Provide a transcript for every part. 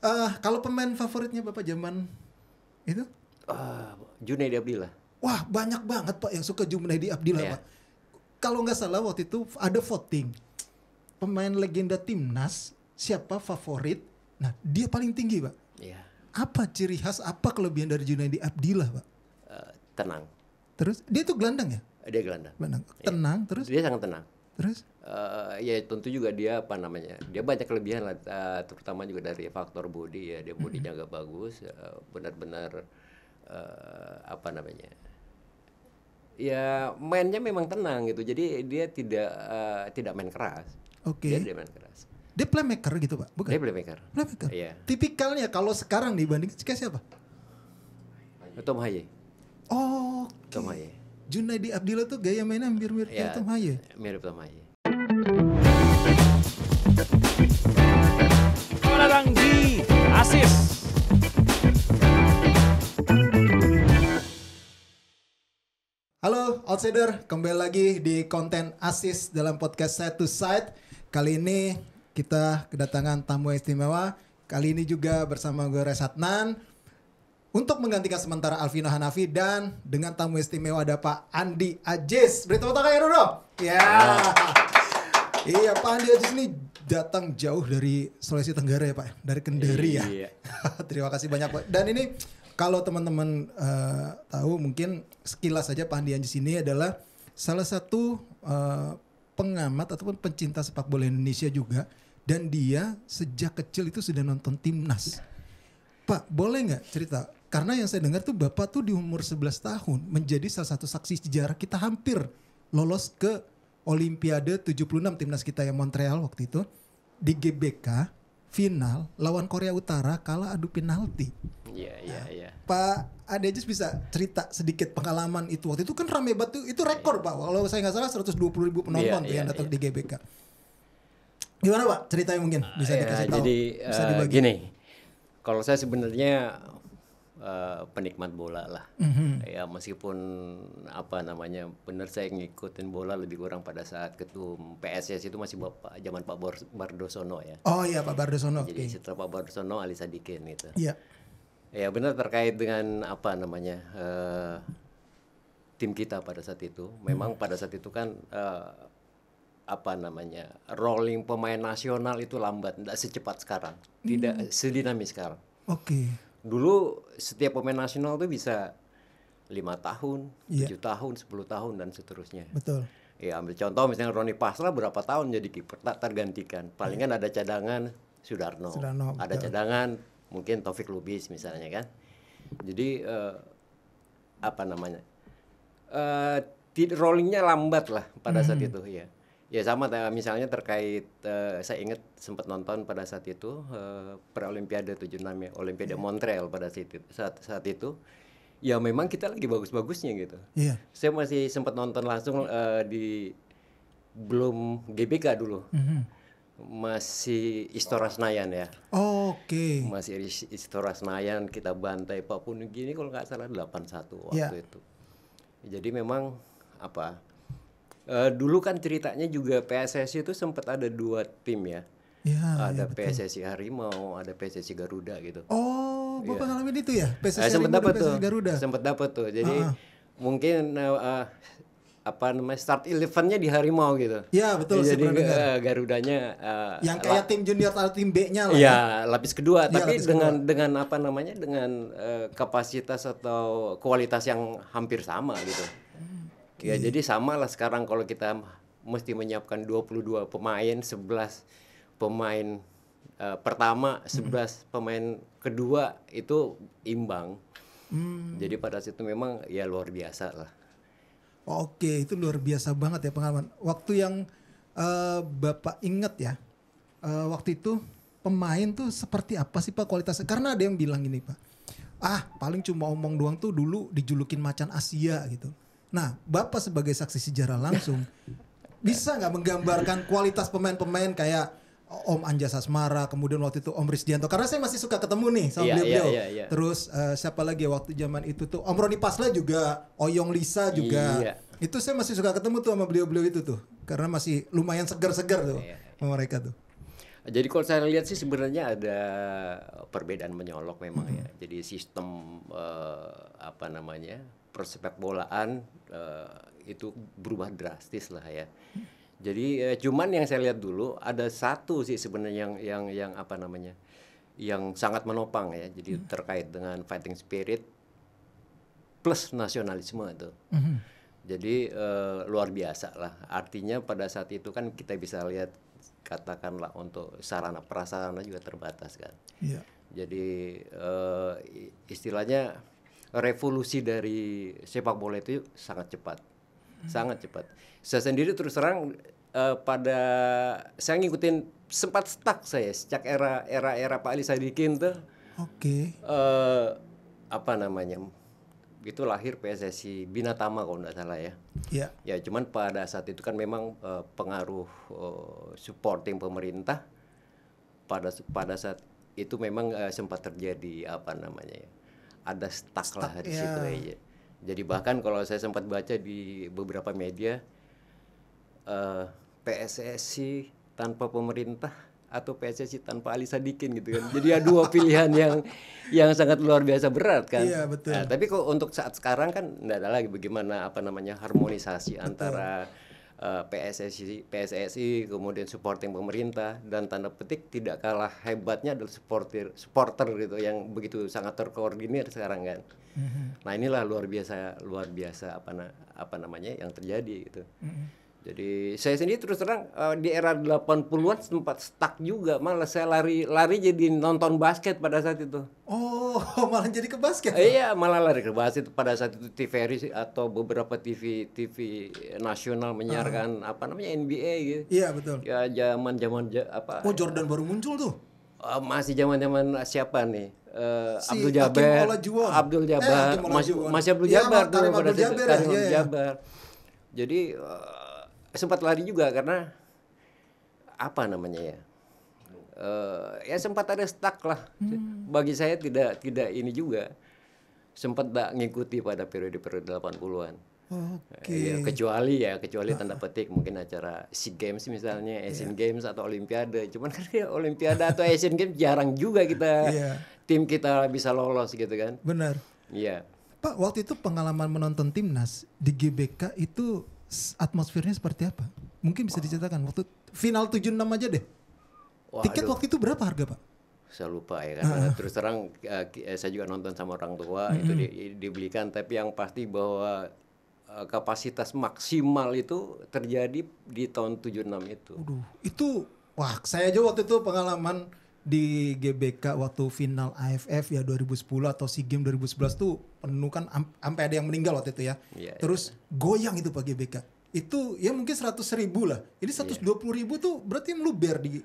Uh, kalau pemain favoritnya Bapak zaman itu? Uh, Junaidi Abdillah. Wah, banyak banget Pak yang suka Junaidi Abdillah, yeah. Pak. Kalau nggak salah waktu itu ada voting. Pemain legenda timnas siapa favorit? Nah, dia paling tinggi, Pak. Iya. Yeah. Apa ciri khas apa kelebihan dari Junaidi Abdillah, Pak? Uh, tenang. Terus dia itu gelandang ya? Dia gelandang. Gelandang. Iya. Tenang yeah. terus? Dia sangat tenang Terus? Uh, ya tentu juga dia apa namanya dia banyak kelebihan lah uh, terutama juga dari faktor body ya dia bodinya agak bagus eh, benar-benar uh, apa namanya ya mainnya memang tenang gitu jadi dia tidak uh, tidak main keras oke okay. dia tidak main keras dia playmaker gitu pak bukan dia playmaker playmaker iya. tipikalnya kalau sekarang dibandingin siapa Tom Haye oh okay. Tom Haye Junaidi Abdillah tuh gaya mainnya hampir mirip ya, Tom Haye. Mirip Tom Haye. Selamat datang di Asis. Halo Outsider, kembali lagi di konten Asis dalam podcast Side to Side. Kali ini kita kedatangan tamu istimewa. Kali ini juga bersama gue Resatnan. Untuk menggantikan sementara Alvino Hanafi dan dengan tamu istimewa ada Pak Andi Ajis. Beri tepuk tangan ya Dodo. Ya. ya. iya Pak Andi Ajis ini datang jauh dari Sulawesi Tenggara ya Pak, dari Kendari ya. Iya. Terima kasih banyak Pak. Dan ini kalau teman-teman uh, tahu mungkin sekilas saja Pak Andi Ajis ini adalah salah satu uh, pengamat ataupun pencinta sepak bola Indonesia juga dan dia sejak kecil itu sudah nonton timnas. Pak, boleh nggak cerita karena yang saya dengar tuh Bapak tuh di umur 11 tahun menjadi salah satu saksi sejarah kita hampir lolos ke Olimpiade 76 timnas kita yang Montreal waktu itu di GBK final lawan Korea Utara kalah adu penalti. Iya yeah, iya yeah, iya. Yeah. Pak just bisa cerita sedikit pengalaman itu waktu itu kan rame batu itu rekor pak kalau saya nggak salah 120 ribu penonton yeah, tuh yeah, yang iya, datang yeah. di GBK. Gimana pak ceritanya mungkin bisa uh, dikasih tahu? Jadi bisa eh, dibagi. Uh, gini kalau saya sebenarnya Eh, penikmat bola lah. Mm-hmm. Ya meskipun apa namanya benar saya ngikutin bola lebih kurang pada saat ketum PSS itu masih bapak zaman Pak Bardosono ya. Oh iya Pak Bardosono. Jadi okay. setelah Pak Bardosono Ali Sadikin gitu. Iya. Yeah. Ya benar terkait dengan apa namanya uh, tim kita pada saat itu. Memang hmm. pada saat itu kan uh, apa namanya rolling pemain nasional itu lambat, tidak secepat sekarang, tidak mhm. sedinamis sekarang. Oke. Okay dulu setiap pemain nasional tuh bisa lima tahun, iya. tujuh yeah. tahun, sepuluh tahun dan seterusnya. Betul. Ya ambil contoh misalnya Roni Pasra berapa tahun jadi kiper tak tergantikan. Palingan yeah. ada cadangan Sudarno, Sudarno ada betul. cadangan mungkin Taufik Lubis misalnya kan. Jadi uh, apa namanya? Uh, rollingnya lambat lah pada hmm. saat itu ya. Ya sama, misalnya terkait uh, saya ingat sempat nonton pada saat itu uh, Olimpiade 76 ya, Olimpiade yeah. Montreal pada saat itu, saat, saat itu. Ya memang kita lagi bagus-bagusnya gitu. Yeah. Saya masih sempat nonton langsung uh, di belum GBK dulu. Mm -hmm. Masih Istora Senayan ya. Oh, Oke. Okay. Masih Istora Senayan kita bantai Papua gini kalau nggak salah 81 waktu yeah. itu. Jadi memang apa uh, dulu kan ceritanya juga PSSI itu sempat ada dua tim ya. Ya, ada ya, PSSI Harimau, ada PSSI Garuda gitu. Oh, gue ya. ngalamin itu ya? PSSI nah, eh, sempat dapat tuh. Garuda. Sempat dapat tuh. Jadi uh ah, -huh. Ah. mungkin uh, apa namanya start elevennya di Harimau gitu. Iya betul. Ya, jadi uh, Garudanya uh, yang kayak tim junior atau tim B-nya lah. Iya ya. lapis kedua. Ya, tapi lapis dengan kedua. dengan apa namanya dengan uh, kapasitas atau kualitas yang hampir sama gitu. Ya, yeah. jadi lah sekarang kalau kita mesti menyiapkan 22 pemain, 11 pemain uh, pertama, 11 mm. pemain kedua itu imbang. Mm. Jadi pada situ memang ya luar biasa lah. Oke, itu luar biasa banget ya pengalaman. Waktu yang uh, Bapak ingat ya, uh, waktu itu pemain tuh seperti apa sih Pak kualitasnya? Karena ada yang bilang ini Pak, ah paling cuma omong doang tuh dulu dijulukin macan Asia gitu Nah, Bapak sebagai saksi sejarah langsung bisa nggak menggambarkan kualitas pemain-pemain kayak Om Anjas Asmara, kemudian waktu itu Om Rizdianto. Karena saya masih suka ketemu nih sama yeah, iya, beliau. Yeah, yeah, yeah. Terus uh, siapa lagi ya waktu zaman itu tuh Om Roni Pasla juga, Oyong Lisa juga. Yeah. Itu saya masih suka ketemu tuh sama beliau-beliau itu tuh. Karena masih lumayan segar-segar tuh yeah, yeah. mereka tuh. Jadi kalau saya lihat sih sebenarnya ada perbedaan menyolok memang hmm. ya. Jadi sistem uh, apa namanya persepak bolaan Eh, itu berubah drastis lah ya. Jadi uh, cuman yang saya lihat dulu ada satu sih sebenarnya yang yang yang apa namanya yang sangat menopang ya. Jadi hmm. terkait dengan fighting spirit plus nasionalisme itu. Hmm. Jadi uh, luar biasa lah. Artinya pada saat itu kan kita bisa lihat katakanlah untuk sarana prasarana juga terbatas kan. Yeah. Jadi uh, istilahnya revolusi dari sepak bola itu sangat cepat, hmm. sangat cepat. Saya sendiri terus terang uh, pada saya ngikutin sempat stuck saya sejak era era era Pak Ali Sadikin tuh. Oke. Okay. Uh, eh, apa namanya? Itu lahir PSSI Binatama kalau nggak salah ya. Iya. Yeah. Ya cuman pada saat itu kan memang uh, pengaruh uh, supporting pemerintah pada pada saat itu memang uh, sempat terjadi apa namanya ya ada stuck, stuck lah di yeah. situ aja. Ya. Iya. Jadi bahkan kalau saya sempat baca di beberapa media uh, eh, PSSI tanpa pemerintah atau PSSI tanpa Ali Sadikin gitu kan. Jadi ada dua pilihan yang yang sangat luar biasa berat kan. Iya, betul. Nah, tapi kok untuk saat sekarang kan enggak ada lagi bagaimana apa namanya harmonisasi betul. antara Eh, PSSI, PSSI, kemudian supporting pemerintah dan tanda petik tidak kalah hebatnya adalah supporter, supporter gitu yang begitu sangat terkoordinir sekarang kan. Mm -hmm. Nah inilah luar biasa, luar biasa apa na apa namanya yang terjadi gitu. Mm -hmm. Jadi saya sendiri terus terang uh, di era 80-an sempat stuck juga, malah saya lari lari jadi nonton basket pada saat itu. Oh, malah jadi ke basket. Uh, iya, malah lari ke basket pada saat itu TVRI atau beberapa TV TV nasional menyiarkan uh. apa namanya NBA gitu. Iya, betul. Ya zaman-zaman apa Oh, Jordan baru muncul tuh. Uh, masih zaman-zaman siapa nih? Uh, si Abdul Jabar, Abdul Jabar, eh, Mas, masih Abdul iya, Jabar ya, tuh pada Abdul Jabar, ya, iya, iya. Jadi sempat lari juga karena apa namanya ya uh, ya sempat ada stuck lah hmm. bagi saya tidak tidak ini juga sempat tak ngikuti pada periode periode 80-an okay. ya, kecuali ya kecuali tanda petik mungkin acara sea games misalnya iya. Asian yeah. Games atau Olimpiade cuman kan ya, Olimpiade atau Asian Games jarang juga kita yeah. tim kita bisa lolos gitu kan benar iya Pak waktu itu pengalaman menonton timnas di GBK itu atmosfernya seperti apa? Mungkin bisa diceritakan waktu final 76 aja deh. Wah, Tiket waktu itu berapa harga, Pak? Saya lupa ya kan uh. terus terang uh, saya juga nonton sama orang tua mm -hmm. itu di, dibelikan tapi yang pasti bahwa eh, kapasitas maksimal itu terjadi di tahun 76 itu. Waduh, itu wah saya aja waktu itu pengalaman di GBK waktu final AFF ya 2010 atau SEA Games 2011 tuh penuh kan sampai ada yang meninggal waktu itu ya. Yeah, iya. Terus yeah. goyang itu Pak GBK. Itu ya mungkin 100 ribu lah. Ini 120 iya. yeah. ribu tuh berarti meluber di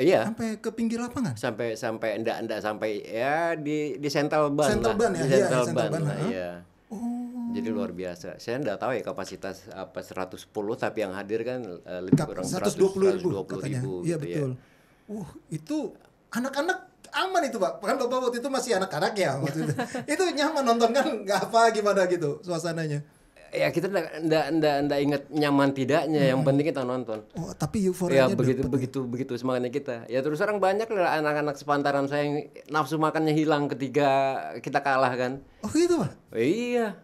Iya. Sampai ke pinggir lapangan. Sampai sampai enggak enggak sampai ya di di central ban. central ban ya. Di sental iya, ban. iya. Oh. Jadi luar biasa. Saya enggak tahu ya kapasitas apa 110 tapi yang hadir kan uh, lebih Kap, kurang 120 ribu, 120 ribu, katanya. gitu ya. Betul. ya Uh, itu anak-anak aman itu pak kan bapak waktu itu masih anak-anak ya waktu itu itu nyaman nonton kan nggak apa gimana gitu suasananya ya kita ndak ndak ndak inget nyaman tidaknya hmm. yang penting kita nonton oh tapi euforia ya begitu dapet. Ya? begitu begitu semangatnya kita ya terus orang banyak lah anak-anak sepantaran saya yang nafsu makannya hilang ketika kita kalah kan oh gitu pak iya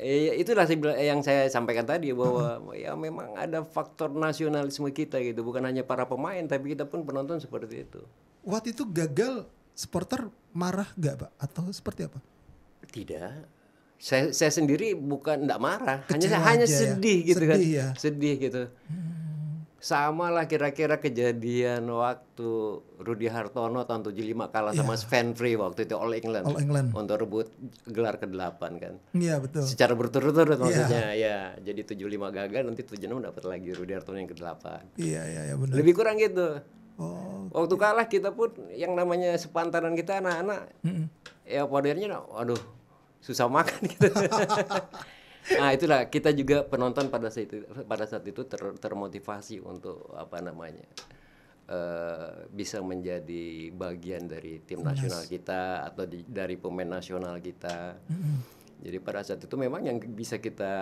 Iya, itulah eh, yang saya sampaikan tadi bahwa ya memang ada faktor nasionalisme kita gitu, bukan hanya para pemain tapi kita pun penonton seperti itu. Waktu itu gagal supporter marah gak pak atau seperti apa? Tidak. Saya, saya sendiri bukan tidak marah, Kecewa hanya aja, hanya sedih ya. gitu kan. sedih, kan, ya. sedih gitu. Hmm sama lah kira-kira kejadian waktu Rudi Hartono tahun 75 kalah yeah. sama iya. Sven Free waktu itu All England. All England. Untuk rebut gelar ke-8 kan. Iya, yeah, betul. Secara berturut-turut iya. maksudnya. Yeah. Ya, jadi 75 gagal nanti 76 dapat lagi Rudi Hartono yang ke-8. Iya, iya, iya benar. Lebih kurang gitu. Oh. Waktu kalah kita pun yang namanya sepantaran kita anak-anak. Mm -hmm. Ya padahalnya aduh susah makan gitu. nah itulah kita juga penonton pada saat itu pada saat itu ter, termotivasi untuk apa namanya uh, bisa menjadi bagian dari tim nasional kita atau di, dari pemain nasional kita mm -hmm. jadi pada saat itu memang yang bisa kita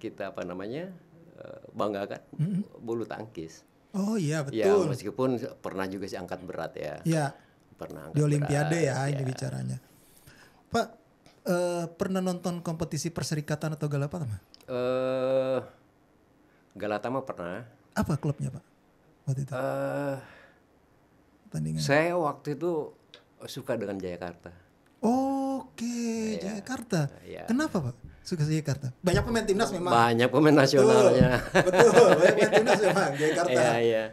kita apa namanya uh, banggakan mm -hmm. bulu tangkis oh iya ya, betul ya meskipun pernah juga sih angkat berat ya ya pernah angkat di Olimpiade berat, ya, ya ini bicaranya Pak uh, pernah nonton kompetisi perserikatan atau Galatama? Eh, mah? Uh, Galatama pernah. Apa klubnya pak? Waktu itu? Uh, eh, Tandingan. Saya waktu itu suka dengan Jakarta. Oke, okay, ya, Jakarta. Yeah. Kenapa pak? Suka Jakarta. Banyak pemain timnas memang. Banyak pemain nasionalnya. Betul, betul. banyak pemain timnas memang Jakarta. Iya, iya.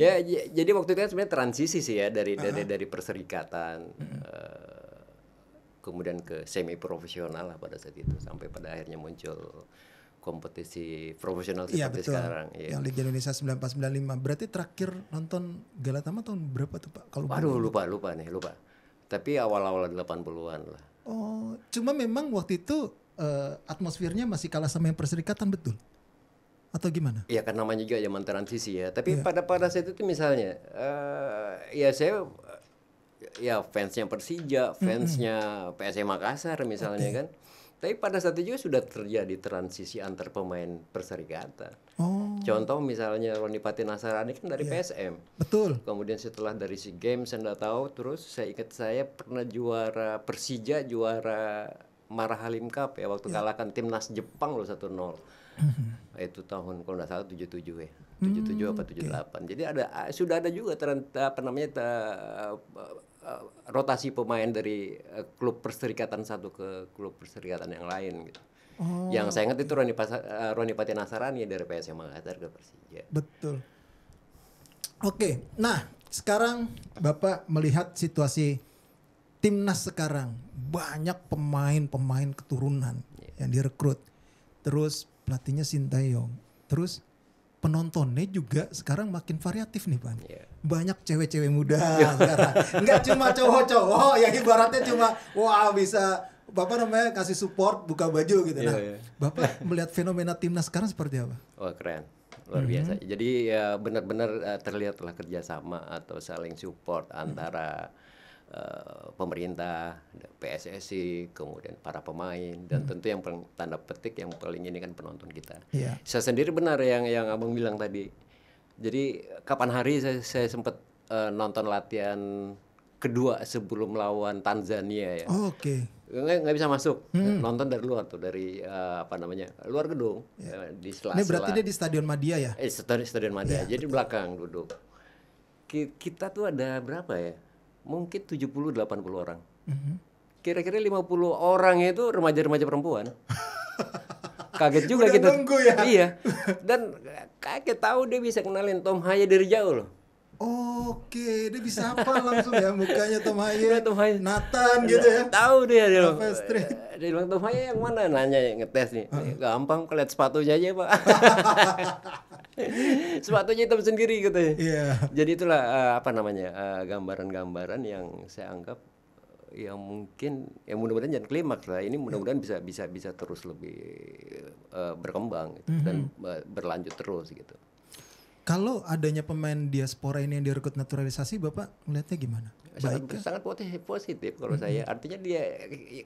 Ya, jadi waktu itu kan sebenarnya transisi sih ya dari uh -huh. dari dari perserikatan. Uh -huh kemudian ke semi profesional lah pada saat itu sampai pada akhirnya muncul kompetisi profesional iya, seperti ya, betul. sekarang. Ya. Yang Liga Indonesia 9495. Berarti terakhir nonton Galatama tahun berapa tuh Pak? Kalau Aduh lupa lupa nih lupa. Tapi awal-awal 80-an lah. Oh, cuma memang waktu itu uh, atmosfernya masih kalah sama yang Perserikatan betul? Atau gimana? Iya, karena namanya juga zaman transisi ya. Tapi ya. pada pada saat itu misalnya uh, ya saya ya fansnya Persija, fansnya PSM Makassar misalnya okay. kan. Tapi pada saat itu juga sudah terjadi transisi antar pemain perserikatan. Oh. Contoh misalnya Roni Pati Nasarani kan dari yeah. PSM. Betul. Kemudian setelah dari si Games Anda tahu terus saya ingat saya pernah juara Persija juara Marahalim Cup ya waktu yeah. kalahkan timnas Jepang loh satu nol hmm. itu tahun kalau nggak salah 77 ya 77 hmm, apa 78 okay. jadi ada eh, sudah ada juga terenta eh, apa namanya uh, rotasi pemain dari klub perserikatan satu ke klub perserikatan yang lain gitu Oh, yang saya ingat itu Roni, Pas Roni Nasarani dari PSM Makassar ke Persija. Betul. Oke, nah sekarang Bapak melihat situasi timnas sekarang banyak pemain-pemain keturunan yeah. yang direkrut. Terus pelatihnya Sintayong. Terus penontonnya juga sekarang makin variatif nih Pak, Yeah. Banyak cewek-cewek muda iya. sekarang. Enggak cuma cowok-cowok yang ibaratnya cuma wah bisa Bapak namanya kasih support buka baju gitu. Yeah, nah, yeah. Bapak melihat fenomena timnas sekarang seperti apa? Oh, keren luar biasa. Mm -hmm. Jadi ya benar-benar uh, terlihatlah kerjasama atau saling support antara mm Eh, pemerintah, PSSI, kemudian para pemain dan hmm. tentu yang paling tanda petik yang paling ini kan penonton kita. Yeah. Saya sendiri benar yang yang abang bilang tadi. Jadi kapan hari saya, saya sempat uh, eh, nonton latihan kedua sebelum lawan Tanzania ya. Oh, Oke. Okay. Nggak bisa masuk hmm. nonton dari luar tuh dari uh, apa namanya luar gedung yeah. Iya. di selasa. Ini berarti dia di Stadion Madia ya? Eh, stadion, stadion Madia. Yeah, Jadi betul. belakang duduk. Kita tuh ada berapa ya? mungkin 70-80 orang. Mhm. Kira-kira mm -hmm. 50 orang itu remaja-remaja perempuan. kaget juga kita. Gitu. ya. Iya. Dan kaget tahu dia bisa kenalin Tom Haye dari jauh loh. Oke, dia bisa apa langsung ya mukanya Tom Haye, iya, Tom Haye. Nathan nah, gitu ya. Tahu dia dia. dia bilang Tom Haye yang mana nanya ngetes nih. Gampang keliat sepatunya aja, Pak. Sepatunya hitam sendiri gitu ya. Yeah. Jadi itulah uh, apa namanya eh, gambaran-gambaran uh, yang saya anggap eh, yang mungkin yang mudah-mudahan jangan klimaks lah ini mudah-mudahan bisa bisa bisa terus lebih uh, berkembang gitu, mm -hmm. dan uh, berlanjut terus gitu. Kalau adanya pemain diaspora ini yang direkrut naturalisasi, Bapak melihatnya gimana? sangat, sangat positif kalau hmm. saya. Artinya dia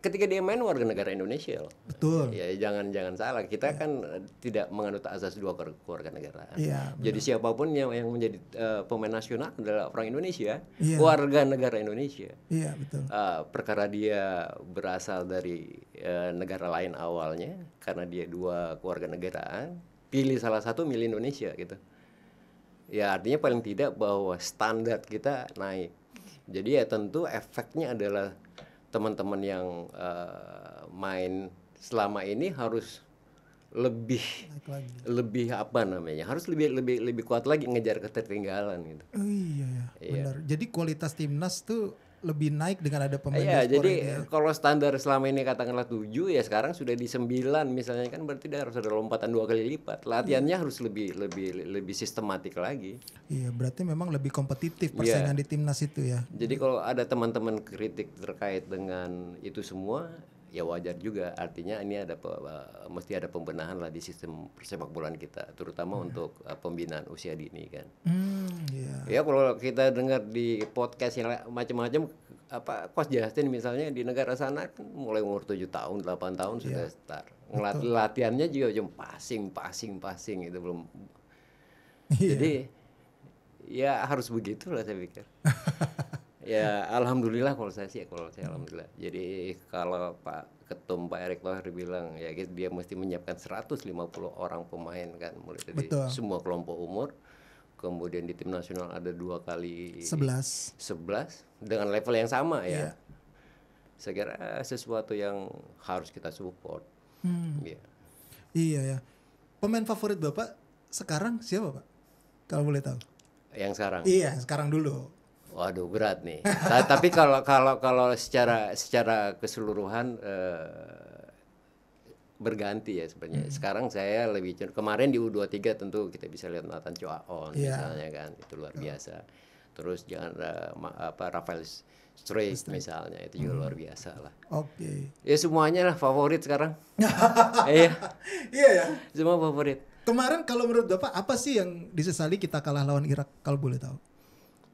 ketika dia main warga negara Indonesia loh. Betul. Ya jangan jangan salah. Kita yeah. kan eh, tidak menganut asas dua warga negara. Yeah, Jadi benar. siapapun yang yang menjadi uh, pemain nasional adalah orang Indonesia, yeah. warga negara Indonesia. yeah, betul. Uh, perkara dia berasal dari uh, negara lain awalnya karena dia dua keluarga negaraan, pilih salah satu milih Indonesia gitu ya artinya paling tidak bahwa standar kita naik jadi ya tentu efeknya adalah teman-teman yang uh, main selama ini harus lebih lagi lebih apa namanya harus lebih lebih lebih kuat lagi ngejar ketertinggalan gitu. Oh iya, ya, iya. benar. Jadi kualitas timnas tuh lebih naik dengan ada pemain Iya, jadi ya. kalau standar selama ini katakanlah 7 ya sekarang sudah di 9 misalnya kan berarti dia harus ada lompatan dua kali lipat. Latihannya hmm. harus lebih lebih lebih sistematik lagi. Iya, berarti memang lebih kompetitif iya. persaingan yeah. di timnas itu ya. Jadi kalau ada teman-teman kritik terkait dengan itu semua ya wajar juga artinya ini ada e, mesti ada pembenahan lah di sistem persepak bolaan kita terutama hmm. untuk e, pembinaan usia dini kan. Hmm ya kalau kita dengar di podcast yang macam-macam apa kos Justin misalnya di negara sana kan mulai umur tujuh tahun, delapan tahun iya. sudah yeah. start. Ngelati latihannya juga cuma passing, passing, passing itu belum. Yeah. Jadi ya harus begitulah saya pikir. ya alhamdulillah kalau saya sih kalau saya alhamdulillah. Jadi kalau Pak Ketum Pak Erick Thohir bilang ya dia mesti menyiapkan 150 orang pemain kan mulai dari semua kelompok umur kemudian di tim nasional ada dua kali sebelas 11 dengan level yang sama ya. Yeah. Saya kira sesuatu yang harus kita support. Hmm. Yeah. Iya ya. Pemain favorit Bapak sekarang siapa, Pak? Kalau boleh tahu. Yang sekarang. Iya, sekarang dulu. Waduh berat nih. Tapi kalau kalau kalau secara secara keseluruhan eh, berganti ya sebenarnya. Hmm. Sekarang saya lebih kemarin di U23 tentu kita bisa lihat Nathan Choaon yeah. misalnya kan itu luar yeah. biasa. Terus jangan uh, apa Rafael Straight misalnya itu juga hmm. luar biasa lah. Oke. Okay. Ya semuanya lah favorit sekarang. Iya. Iya ya. Semua favorit. Kemarin kalau menurut Bapak apa sih yang disesali kita kalah lawan Irak kalau boleh tahu?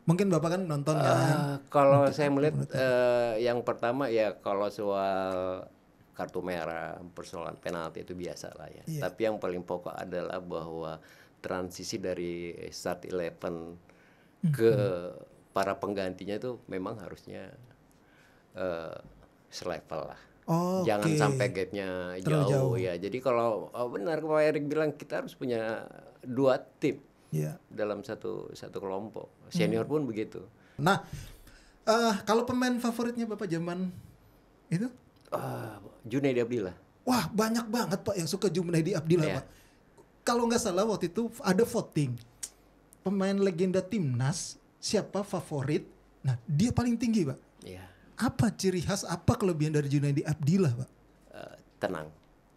Mungkin Bapak kan nonton uh, kan. Eh, kalau Mungkin saya melihat uh, yang pertama ya kalau soal kartu merah, persoalan penalti itu biasa lah ya. Yeah. Tapi yang paling pokok adalah bahwa transisi dari start eleven ke mm-hmm. para penggantinya itu memang harusnya uh, selevel lah. Oh, Jangan okay. sampai gapnya jauh, jauh ya. Jadi kalau oh benar Pak Erik bilang kita harus punya dua tim yeah. dalam satu satu kelompok. Mhm. Senior mm. pun begitu. Nah, uh, kalau pemain favoritnya bapak zaman itu? Ah, Junaidi Abdillah. Wah banyak banget pak yang suka Junaidi Abdillah yeah. pak. Kalau nggak salah waktu itu ada voting pemain legenda timnas siapa favorit. Nah dia paling tinggi pak. Iya. Apa ciri khas apa kelebihan dari Junaidi Abdillah pak? Uh, tenang.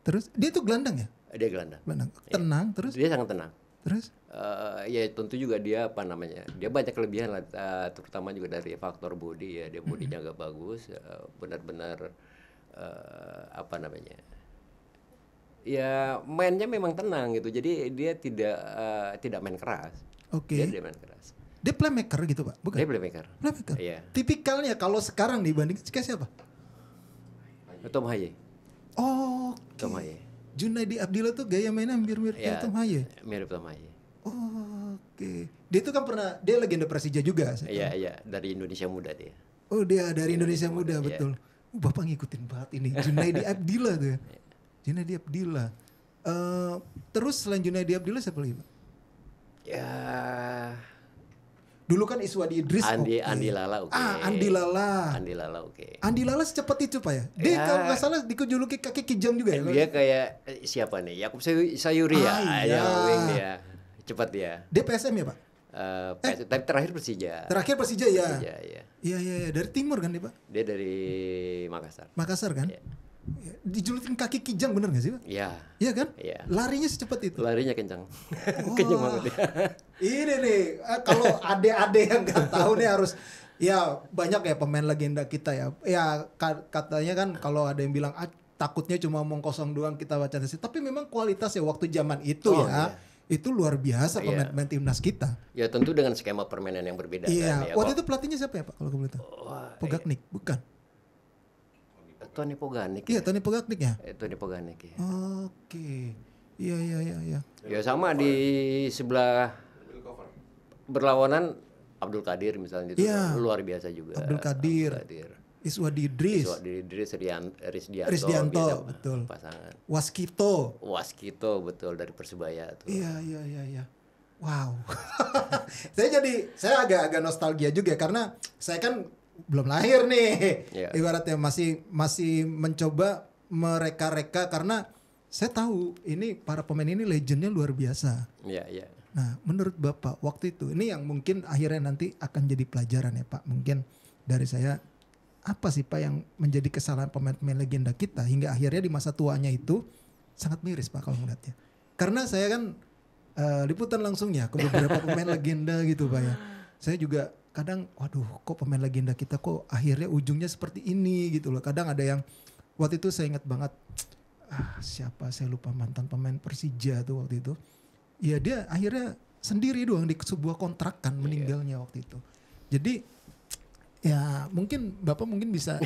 Terus dia itu gelandang ya? Dia gelandang. Gelandang. Iya. Tenang terus? Dia sangat tenang. Terus? Uh, ya tentu juga dia apa namanya? Dia banyak kelebihan lah, uh, terutama juga dari faktor body ya. Dia bodinya mm -hmm. agak bagus, uh, benar-benar uh, apa namanya ya mainnya memang tenang gitu jadi dia tidak uh, tidak main keras oke okay. dia tidak main keras dia playmaker gitu pak bukan dia playmaker playmaker yeah. tipikalnya kalau sekarang dibanding kayak siapa eh, Tom Haye oh okay. Tom Haye Junaidi Abdillah tuh gaya mainnya hampir-mirip yeah, Tom Haye mirip Tom Haye oh, oke okay. dia itu kan pernah dia legenda Persija juga iya iya dari Indonesia muda dia oh dia dari iya, Indonesia, Indonesia muda, muda iya. betul yeah bapak ngikutin banget ini Junaidi Abdillah tuh ya. Junaidi Abdillah. Uh, terus selain Junaidi Abdillah siapa lagi pak? Ya Dulu kan Iswadi Idris Andi okay. Andi Lala oke. Okay. Ah, Andi Lala. Andi Lala oke. Okay. Andi Lala secepat itu Pak ya. Dia ya, kalau nggak salah dikejuluki kaki kijam juga ya. Dia kayak eh, siapa nih? Yakub Sayuri ya. Ah, iya. dia. Cepat dia. Dia PSM ya, Pak? eh, eh. tapi terakhir Persija. Terakhir Persija ya. Persija, ya. Iya iya ya. dari timur kan dia pak? Dia dari Makassar. Makassar kan? Iya. Ya. Dijulukin kaki kijang bener gak sih pak? Iya. Iya kan? Iya. Larinya secepat itu. Larinya kencang. Oh. kencang banget ya. Ini nih eh, kalau ade-ade yang gak tahu nih harus ya banyak ya pemain legenda kita ya. Ya katanya kan kalau ada yang bilang ah, takutnya cuma omong kosong doang kita baca sih. Tapi memang kualitas ya waktu zaman itu oh, ya. Iya itu luar biasa iya. pemain yeah. timnas kita. Ya tentu dengan skema permainan yang berbeda. Iya. Yeah. Kan, ya. Waktu itu pelatihnya siapa ya Pak kalau boleh Oh, Pogaknik, iya. bukan? Tony Pogaknik. Iya, Tony Pogaknik ya. Tony Pogaknik ya. Eh, iya. Oke. Iya, iya, iya, iya. Ya sama di sebelah berlawanan Abdul Kadir misalnya itu yeah. luar biasa juga. Abdul Kadir. Abdul Kadir. Iswadi Idris. Iswadi Idris Rian, Risdianto. Risdianto gitu, betul. Pasangan. Waskito. Waskito betul dari Persebaya tuh. Iya iya iya iya. Wow. saya jadi saya agak-agak nostalgia juga karena saya kan belum lahir nih. Yeah. Ibaratnya masih masih mencoba mereka-reka karena saya tahu ini para pemain ini legendnya luar biasa. Iya, yeah, iya. Yeah. Nah, menurut Bapak waktu itu ini yang mungkin akhirnya nanti akan jadi pelajaran ya, Pak. Mungkin dari saya apa sih Pak yang menjadi kesalahan pemain-pemain legenda kita hingga akhirnya di masa tuanya itu sangat miris Pak kalau melihatnya. Karena saya kan uh, liputan langsungnya ke beberapa pemain legenda gitu Pak ya. Saya juga kadang waduh kok pemain legenda kita kok akhirnya ujungnya seperti ini gitu loh. Kadang ada yang waktu itu saya ingat banget ah, siapa saya lupa mantan pemain Persija tuh waktu itu. Ya dia akhirnya sendiri doang di sebuah kontrakan iya. meninggalnya yeah. waktu itu. Jadi ya mungkin bapak mungkin bisa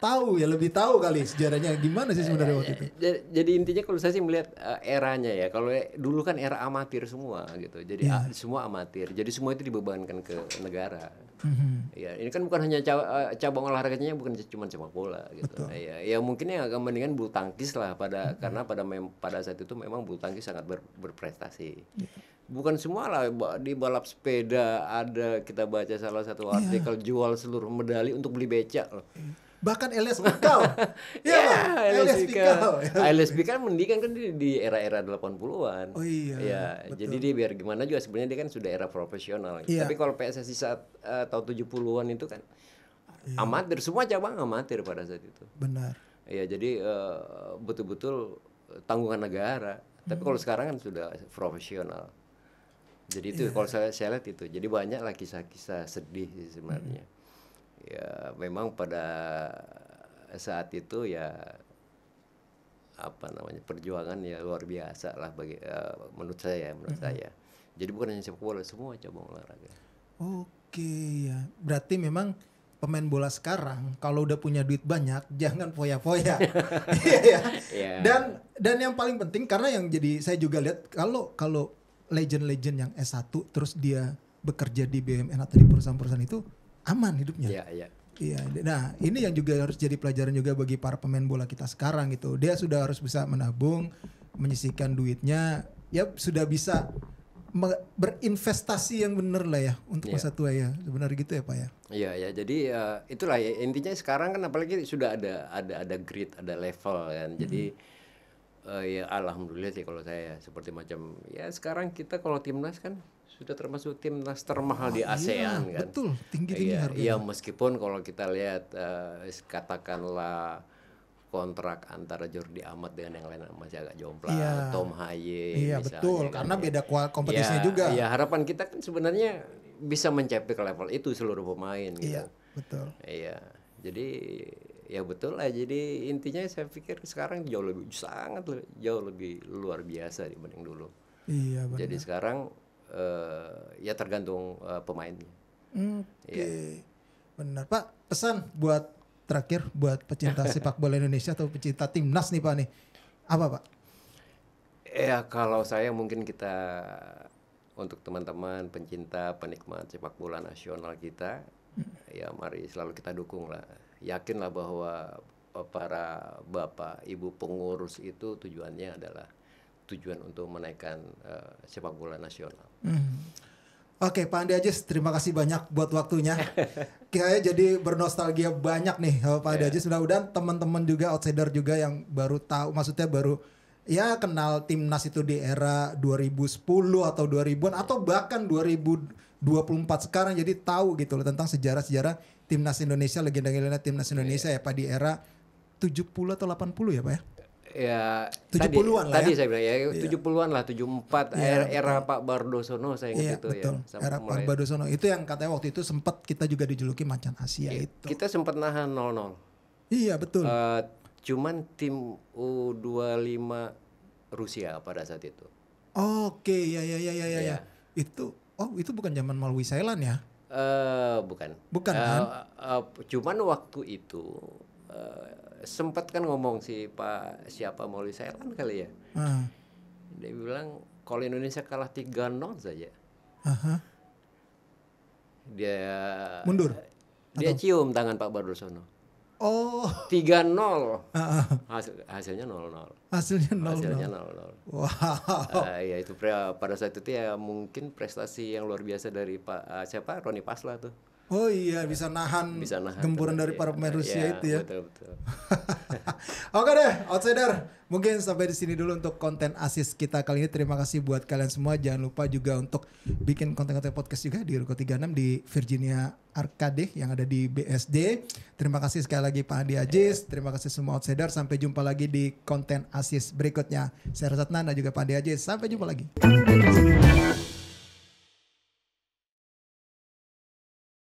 tahu ya lebih tahu kali sejarahnya gimana sih sebenarnya ya, waktu itu. Ya, ya. Jadi intinya kalau saya sih melihat uh, eranya ya. Kalau dulu kan era amatir semua gitu. Jadi ya. Ah, semua amatir. Jadi semua itu dibebankan ke negara. Mm-hmm. Ya, ini kan bukan hanya eh, cabang olahraganya bukan cuma sepak bola gitu. Betul. Ya, ya mungkin yang agak mendingan bulu tangkis lah pada mm-hmm. karena pada mem- pada saat itu memang bulu tangkis sangat ber- berprestasi. Yeah bukan semua lah di balap sepeda ada kita baca salah satu iya. artikel yeah. jual seluruh medali untuk beli becak loh. Bahkan Elias Pikal. ya, yeah, Elias Pikal. Elias Pikal mendingan kan di, era-era 80-an. Oh iya. Ya, jadi dia biar gimana juga sebenarnya dia kan sudah era profesional. Yeah. Tapi kalau PSSI saat uh, tahun 70-an itu kan yeah. amatir semua cabang amatir pada saat itu. Benar. Iya, jadi betul eh, betul-betul tanggungan negara. Tapi hmm. kalau sekarang kan sudah profesional jadi itu yeah. kalau saya saya lihat itu jadi banyaklah kisah-kisah sedih sih sebenarnya mm. ya memang pada saat itu ya apa namanya perjuangan ya luar biasa lah bagi uh, menurut saya ya, menurut mm. saya jadi bukan hanya sepak bola semua cabang olahraga oke ya berarti memang pemain bola sekarang kalau udah punya duit banyak jangan foya-foya. yeah. Ya. Iya. Dan dan yang paling penting karena yang jadi saya juga lihat kalau kalau legend-legend yang S1 terus dia bekerja di BUMN atau di perusahaan-perusahaan itu aman hidupnya. Iya, iya. Iya. Nah, ini yang juga harus jadi pelajaran juga bagi para pemain bola kita sekarang gitu. Dia sudah harus bisa menabung, menyisihkan duitnya, ya sudah bisa berinvestasi yang benar lah ya untuk yeah. masa tua ya benar gitu ya pak ya iya, iya. ya jadi uh, itulah ya intinya sekarang kan apalagi sudah ada ada ada grid ada level kan jadi uh, ya alhamdulillah sih kalau saya seperti macam ya sekarang kita kalau timnas kan sudah termasuk timnas termahal oh, di ah, iya, ASEAN iya, kan. Betul, tinggi-tinggi ya, harganya. Ya meskipun kalau kita lihat uh, katakanlah kontrak antara Jordi Amat dengan yang lain masih agak jomplang, iya. Tom Haye Iya betul, kan, karena ya. beda iya, kompetisinya ya, juga. Iya harapan kita kan sebenarnya bisa mencapai ke level itu seluruh pemain. Gitu. Iya, gitu. betul. Iya, jadi ya betul lah jadi intinya saya pikir sekarang jauh lebih sangat jauh lebih luar biasa dibanding dulu iya benar. jadi sekarang uh, ya tergantung uh, pemainnya oke okay. ya. benar pak pesan buat terakhir buat pecinta sepak bola Indonesia atau pecinta timnas nih pak nih apa pak ya kalau saya mungkin kita untuk teman-teman pencinta penikmat sepak bola nasional kita hmm. ya mari selalu kita dukung lah yakinlah bahwa e, para bapak ibu pengurus itu tujuannya adalah tujuan untuk menaikkan uh, sepak bola nasional. Mm. Oke Pak Andi Ajis, terima kasih banyak buat waktunya. Kayaknya jadi bernostalgia banyak nih e, Pak Andi yeah. Ajis. Mudah-mudahan teman-teman juga outsider juga yang baru tahu, maksudnya baru ya kenal timnas itu di era 2010 atau 2000-an atau bahkan 2000 24 sekarang jadi tahu gitu loh tentang sejarah-sejarah timnas Indonesia legenda-legenda timnas Indonesia iya. ya Pak di era 70 atau 80 ya Pak ya ya 70-an lah tadi ya. saya bilang ya yeah. 70-an lah 74 yeah, iya, era, era Pak Bardosono saya ingat yeah, itu ya, betul. ya era Pak Bardosono itu yang katanya waktu itu sempat kita juga dijuluki macan Asia yeah, itu kita sempat nahan nol nol iya yeah, betul uh, cuman tim u dua lima Rusia pada saat itu oke okay, ya ya ya ya ya, ya. Iya. itu oh itu bukan zaman Malwi Thailand ya? Uh, bukan. Bukan uh, kan? Uh, cuman waktu itu uh, sempat kan ngomong si Pak siapa Malwi Thailand kali ya. Uh. Dia bilang kalau Indonesia kalah tiga 0 saja. Uh-huh. Dia mundur. Dia Atau? cium tangan Pak Barusono. Oh. Tiga nol. Hasil, hasilnya nol nol. Hasilnya nol Hasilnya nol nol. Wow. Uh, ya itu pada saat itu ya mungkin prestasi yang luar biasa dari Pak uh, siapa Roni Pasla tuh. Oh iya bisa nahan, bisa nahan gempuran dari para ya. pemain Rusia ya, itu ya. Betul betul. Oke deh, outsider. Mungkin sampai di sini dulu untuk konten asis kita kali ini. Terima kasih buat kalian semua. Jangan lupa juga untuk bikin konten-konten podcast juga di Ruko 36 di Virginia Arcade yang ada di BSD. Terima kasih sekali lagi Pak Andi Ajis. Iya. Terima kasih semua outsider. Sampai jumpa lagi di konten asis berikutnya. Saya Rasat Nana juga Pak Andi Ajis. Sampai jumpa lagi.